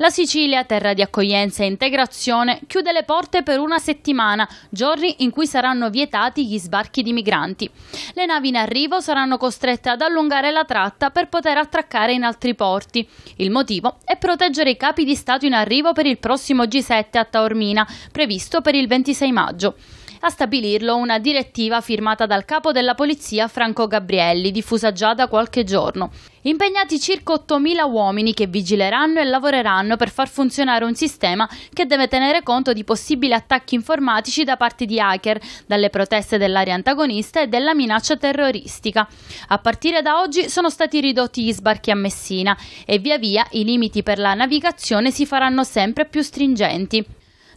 La Sicilia, terra di accoglienza e integrazione, chiude le porte per una settimana, giorni in cui saranno vietati gli sbarchi di migranti. Le navi in arrivo saranno costrette ad allungare la tratta per poter attraccare in altri porti. Il motivo è proteggere i capi di Stato in arrivo per il prossimo G7 a Taormina, previsto per il 26 maggio a stabilirlo una direttiva firmata dal capo della polizia Franco Gabrielli, diffusa già da qualche giorno. Impegnati circa 8.000 uomini che vigileranno e lavoreranno per far funzionare un sistema che deve tenere conto di possibili attacchi informatici da parte di hacker, dalle proteste dell'area antagonista e della minaccia terroristica. A partire da oggi sono stati ridotti gli sbarchi a Messina e via via i limiti per la navigazione si faranno sempre più stringenti.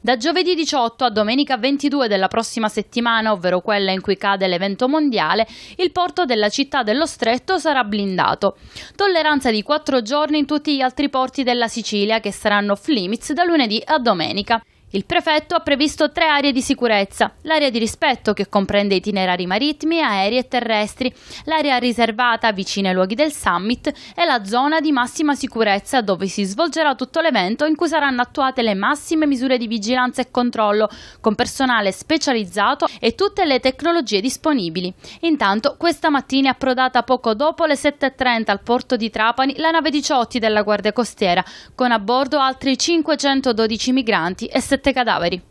Da giovedì 18 a domenica 22 della prossima settimana, ovvero quella in cui cade l'evento mondiale, il porto della città dello Stretto sarà blindato. Tolleranza di 4 giorni in tutti gli altri porti della Sicilia che saranno off limits da lunedì a domenica. Il prefetto ha previsto tre aree di sicurezza, l'area di rispetto che comprende itinerari marittimi, aerei e terrestri, l'area riservata vicino ai luoghi del summit e la zona di massima sicurezza dove si svolgerà tutto l'evento in cui saranno attuate le massime misure di vigilanza e controllo con personale specializzato e tutte le tecnologie disponibili. Intanto questa mattina è approdata poco dopo le 7.30 al porto di Trapani la nave 18 della Guardia Costiera con a bordo altri 512 migranti e 70 sette cadaveri.